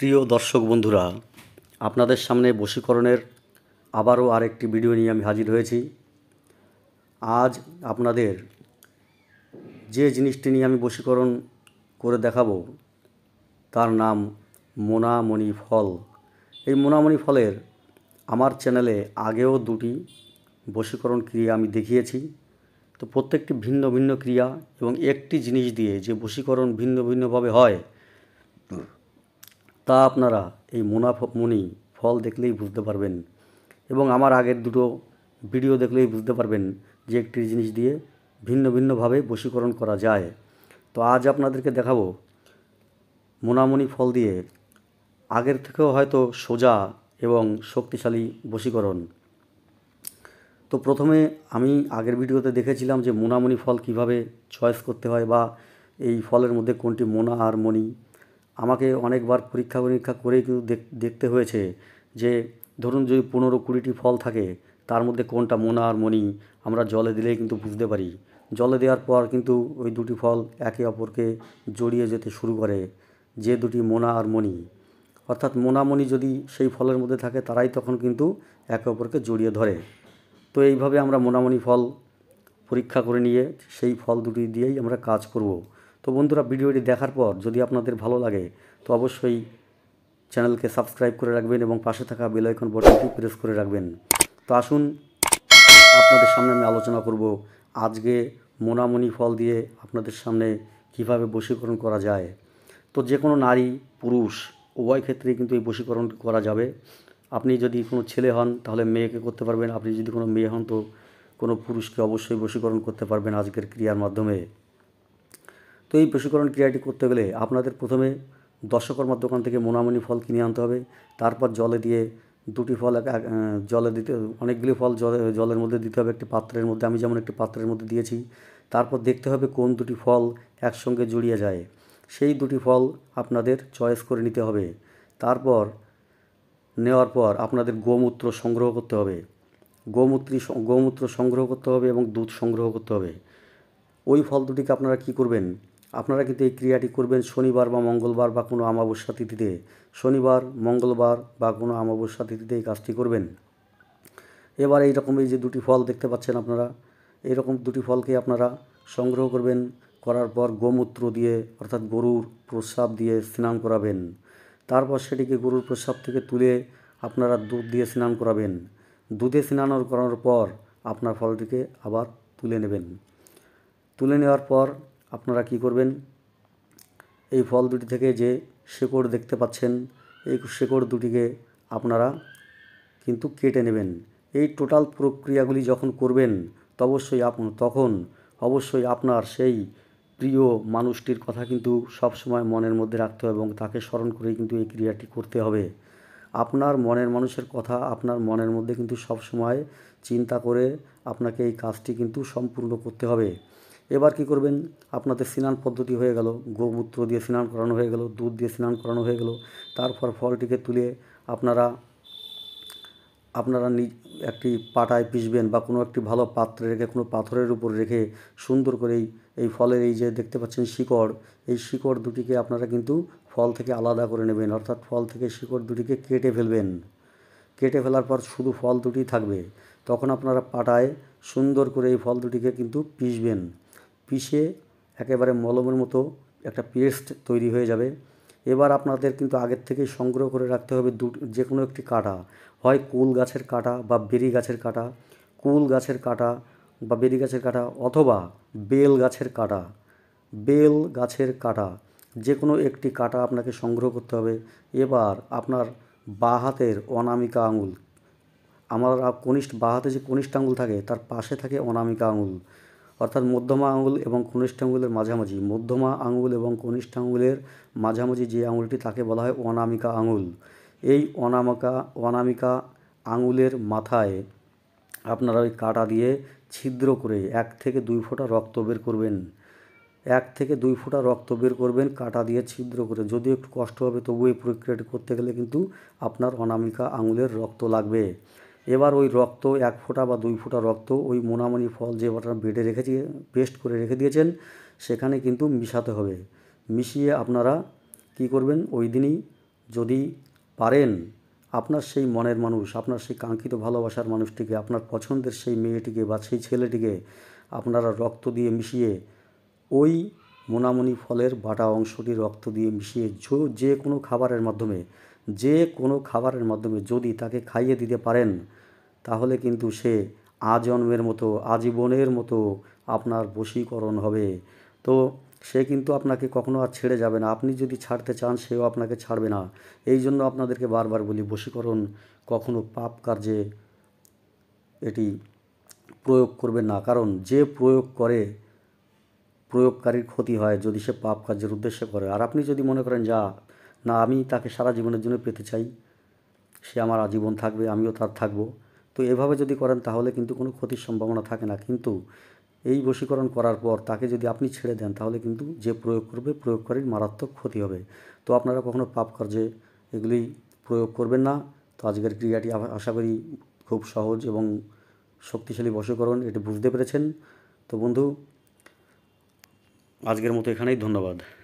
প্রিয় দর্শক বন্ধুরা আপনাদের সামনে বশীকরণের আবারও আরেকটি ভিডিও নিয়ে আমি হাজির হয়েছি আজ আপনাদের যে জিনিসটি নিয়ে আমি বশীকরণ করে দেখাবো তার নাম মোনামণি ফল এই মোনামণি ফলের আমার চ্যানেলে আগেও দুটি বশীকরণ ক্রিয়া আমি দেখিয়েছি তো প্রত্যেকটি ভিন্ন ভিন্ন ক্রিয়া এবং একটি জিনিস দিয়ে যে বশীকরণ ভিন্ন ভিন্নভাবে হয় তা আপনারা এই মুনি ফল দেখলেই বুঝতে পারবেন এবং আমার আগের দুটো ভিডিও দেখলেই বুঝতে পারবেন যে একটি জিনিস দিয়ে ভিন্ন ভিন্নভাবে বশীকরণ করা যায় তো আজ আপনাদেরকে দেখাবো মুনামুনি ফল দিয়ে আগের থেকেও হয়তো সোজা এবং শক্তিশালী বশীকরণ তো প্রথমে আমি আগের ভিডিওতে দেখেছিলাম যে মোনামনি ফল কিভাবে চয়েস করতে হয় বা এই ফলের মধ্যে কোনটি মোনা আর মণি আমাকে অনেকবার পরীক্ষা পরীক্ষা করে কিন্তু দেখতে হয়েছে যে ধরুন যদি পনেরো কুড়িটি ফল থাকে তার মধ্যে কোনটা মোনা আর মনি আমরা জলে দিলেই কিন্তু বুঝতে পারি জলে দেওয়ার পর কিন্তু ওই দুটি ফল একে অপরকে জড়িয়ে যেতে শুরু করে যে দুটি মোনা আর মনি অর্থাৎ মোনামণি যদি সেই ফলের মধ্যে থাকে তারাই তখন কিন্তু একে অপরকে জড়িয়ে ধরে তো এইভাবে আমরা মোনামণি ফল পরীক্ষা করে নিয়ে সেই ফল দুটি দিয়েই আমরা কাজ করব তো বন্ধুরা ভিডিওটি দেখার পর যদি আপনাদের ভালো লাগে তো অবশ্যই চ্যানেলকে সাবস্ক্রাইব করে রাখবেন এবং পাশে থাকা বেলাইকন বটনটি প্রেস করে রাখবেন তো আসুন আপনাদের সামনে আমি আলোচনা করব আজকে মোনামনি ফল দিয়ে আপনাদের সামনে কিভাবে বশীকরণ করা যায় তো যে কোনো নারী পুরুষ উভয় ক্ষেত্রেই কিন্তু এই বশীকরণ করা যাবে আপনি যদি কোনো ছেলে হন তাহলে মেয়েকে করতে পারবেন আপনি যদি কোনো মেয়ে হন তো কোনো পুরুষকে অবশ্যই বশীকরণ করতে পারবেন আজকের ক্রিয়ার মাধ্যমে তো এই বশীকরণ ক্রিয়াটি করতে গেলে আপনাদের প্রথমে দশকর্মার দোকান থেকে মোনামনি ফল কিনে আনতে হবে তারপর জলে দিয়ে দুটি ফল এক জলে দিতে অনেকগুলি ফল জলের মধ্যে দিতে হবে একটি পাত্রের মধ্যে আমি যেমন একটি পাত্রের মধ্যে দিয়েছি তারপর দেখতে হবে কোন দুটি ফল একসঙ্গে জড়িয়ে যায় সেই দুটি ফল আপনাদের চয়েস করে নিতে হবে তারপর নেওয়ার পর আপনাদের গোমূত্র সংগ্রহ করতে হবে গোমূত্রি গোমূত্র সংগ্রহ করতে হবে এবং দুধ সংগ্রহ করতে হবে ওই ফল দুটিকে আপনারা কী করবেন আপনারা কিন্তু এই ক্রিয়াটি করবেন শনিবার বা মঙ্গলবার বা কোনো অমাবস্যা তিথিতে শনিবার মঙ্গলবার বা কোনো অমাবস্যা তিথিতে এই কাজটি করবেন এবার এই রকম এই যে দুটি ফল দেখতে পাচ্ছেন আপনারা এইরকম দুটি ফলকে আপনারা সংগ্রহ করবেন করার পর গোমূত্র দিয়ে অর্থাৎ গরুর প্রস্রাব দিয়ে স্নান করাবেন তারপর সেটিকে গরুর প্রস্রাব থেকে তুলে আপনারা দুধ দিয়ে স্নান করাবেন দুধে স্নান করানোর পর আপনার ফলটিকে আবার তুলে নেবেন তুলে নেওয়ার পর আপনারা কি করবেন এই ফল দুটি থেকে যে শেকড় দেখতে পাচ্ছেন এই শেকড় দুটিকে আপনারা কিন্তু কেটে নেবেন এই টোটাল প্রক্রিয়াগুলি যখন করবেন তো অবশ্যই আপন তখন অবশ্যই আপনার সেই প্রিয় মানুষটির কথা কিন্তু সবসময় মনের মধ্যে রাখতে হবে এবং তাকে স্মরণ করেই কিন্তু এই ক্রিয়াটি করতে হবে আপনার মনের মানুষের কথা আপনার মনের মধ্যে কিন্তু সবসময় চিন্তা করে আপনাকে এই কাজটি কিন্তু সম্পূর্ণ করতে হবে এবার কি করবেন আপনাদের স্নান পদ্ধতি হয়ে গেল গোমূত্র দিয়ে স্নান করানো হয়ে গেল দুধ দিয়ে স্নান করানো হয়ে গেল তারপর ফলটিকে তুলে আপনারা আপনারা নিজ একটি পাটায় পিসবেন বা কোনো একটি ভালো পাত্রে রেখে কোনো পাথরের উপর রেখে সুন্দর করে এই ফলের এই যে দেখতে পাচ্ছেন শিকড় এই শিকড় দুটিকে আপনারা কিন্তু ফল থেকে আলাদা করে নেবেন অর্থাৎ ফল থেকে শিকড় দুটিকে কেটে ফেলবেন কেটে ফেলার পর শুধু ফল দুটি থাকবে তখন আপনারা পাটায় সুন্দর করে এই ফল দুটিকে কিন্তু পিসবেন পিষে একেবারে মলমের মতো একটা পেস্ট তৈরি হয়ে যাবে এবার আপনাদের কিন্তু আগের থেকেই সংগ্রহ করে রাখতে হবে দু যে কোনো একটি কাটা হয় কুল গাছের কাটা বা বেরি গাছের কাটা কুল গাছের কাটা বা বেরি গাছের কাটা অথবা বেল গাছের কাটা বেল গাছের কাটা যে কোনো একটি কাটা আপনাকে সংগ্রহ করতে হবে এবার আপনার বা হাতের অনামিকা আঙুল আমার কনিষ্ঠ বা হাতে যে কনিষ্ঠ আঙুল থাকে তার পাশে থাকে অনামিকা আঙুল অর্থাৎ মধ্যমা আঙুল এবং কনিষ্ঠ আঙুলের মাঝামাঝি মধ্যমা আঙুল এবং কনিষ্ঠ আঙুলের মাঝামাঝি যে আঙুলটি তাকে বলা হয় অনামিকা আঙুল এই অনামিকা অনামিকা আঙুলের মাথায় আপনারা ওই কাটা দিয়ে ছিদ্র করে এক থেকে দুই ফোঁটা রক্ত বের করবেন এক থেকে দুই ফোঁটা রক্ত বের করবেন কাটা দিয়ে ছিদ্র করে যদি একটু কষ্ট হবে তবু এই প্রক্রিয়াটি করতে গেলে কিন্তু আপনার অনামিকা আঙুলের রক্ত লাগবে এবার ওই রক্ত এক ফোঁটা বা দুই ফোঁটা রক্ত ওই মোনামনি ফল যে বেডে রেখে রেখেছি পেস্ট করে রেখে দিয়েছেন সেখানে কিন্তু মিশাতে হবে মিশিয়ে আপনারা কি করবেন ওই দিনই যদি পারেন আপনার সেই মনের মানুষ আপনার সেই কাঙ্ক্ষিত ভালোবাসার মানুষটিকে আপনার পছন্দের সেই মেয়েটিকে বা সেই ছেলেটিকে আপনারা রক্ত দিয়ে মিশিয়ে ওই মোনামনি ফলের বাটা অংশটি রক্ত দিয়ে মিশিয়ে যে কোনো খাবারের মাধ্যমে যে কোনো খাবারের মাধ্যমে যদি তাকে খাইয়ে দিতে পারেন তাহলে কিন্তু সে আজন্মের মতো আজীবনের মতো আপনার বশীকরণ হবে তো সে কিন্তু আপনাকে কখনো আর ছেড়ে যাবে না আপনি যদি ছাড়তে চান সেও আপনাকে ছাড়বে না এই জন্য আপনাদেরকে বারবার বলি বশীকরণ কখনো পাপ কার্যে এটি প্রয়োগ করবে না কারণ যে প্রয়োগ করে প্রয়োগকারীর ক্ষতি হয় যদি সে পাপ কার্যের উদ্দেশ্যে করে আর আপনি যদি মনে করেন যা না আমি তাকে সারা জীবনের জন্য পেতে চাই সে আমার আজীবন থাকবে আমিও তার থাকবো তো এভাবে যদি করেন তাহলে কিন্তু কোনো ক্ষতির সম্ভাবনা থাকে না কিন্তু এই বশীকরণ করার পর তাকে যদি আপনি ছেড়ে দেন তাহলে কিন্তু যে প্রয়োগ করবে প্রয়োগকারীর মারাত্মক ক্ষতি হবে তো আপনারা কখনো পাপ কার্যে এগুলি প্রয়োগ করবেন না তো আজকের ক্রিয়াটি আশা করি খুব সহজ এবং শক্তিশালী বশীকরণ এটি বুঝতে পেরেছেন তো বন্ধু আজকের মতো এখানেই ধন্যবাদ